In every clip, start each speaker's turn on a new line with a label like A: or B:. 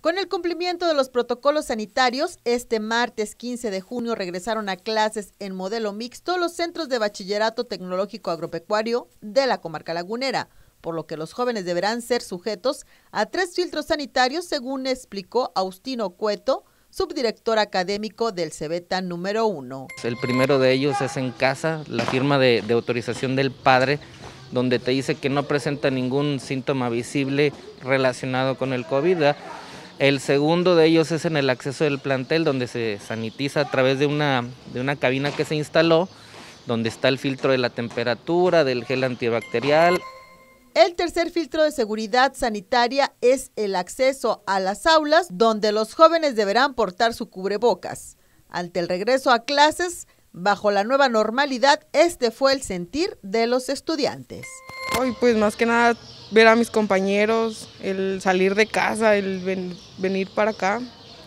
A: Con el cumplimiento de los protocolos sanitarios, este martes 15 de junio regresaron a clases en modelo mixto los centros de bachillerato tecnológico agropecuario de la comarca lagunera, por lo que los jóvenes deberán ser sujetos a tres filtros sanitarios, según explicó Austino Cueto, subdirector académico del CEBETA número uno.
B: El primero de ellos es en casa, la firma de, autorización del padre donde te dice que no presenta ningún síntoma visible relacionado con el COVID. El segundo de ellos es en el acceso del plantel, donde se sanitiza a través de una, de una cabina que se instaló, donde está el filtro de la temperatura, del gel antibacterial.
A: El tercer filtro de seguridad sanitaria es el acceso a las aulas, donde los jóvenes deberán portar su cubrebocas. Ante el regreso a clases, bajo la nueva normalidad, este fue el sentir de los estudiantes
C: pues más que nada ver a mis compañeros, el salir de casa, el venir para acá,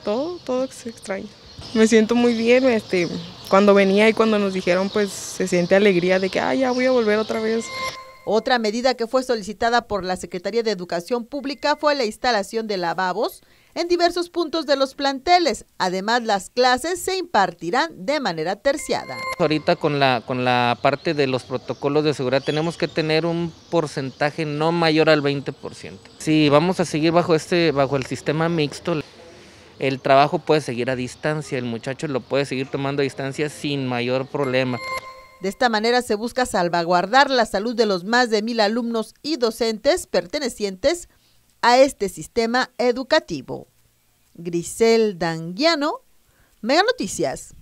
C: todo, todo es extraño. Me siento muy bien, este, cuando venía y cuando nos dijeron pues se siente alegría de que ah, ya
A: voy a volver otra vez. Otra medida que fue solicitada por la Secretaría de Educación Pública fue la instalación de lavabos en diversos puntos de los planteles. Además, las clases se impartirán de manera terciada.
B: Ahorita con la, con la parte de los protocolos de seguridad tenemos que tener un porcentaje no mayor al 20%. Si vamos a seguir bajo, este, bajo el sistema mixto, el trabajo puede seguir a distancia, el muchacho lo puede seguir tomando a distancia sin mayor problema.
A: De esta manera se busca salvaguardar la salud de los más de mil alumnos y docentes pertenecientes a este sistema educativo. Grisel Danguiano, Mega Noticias.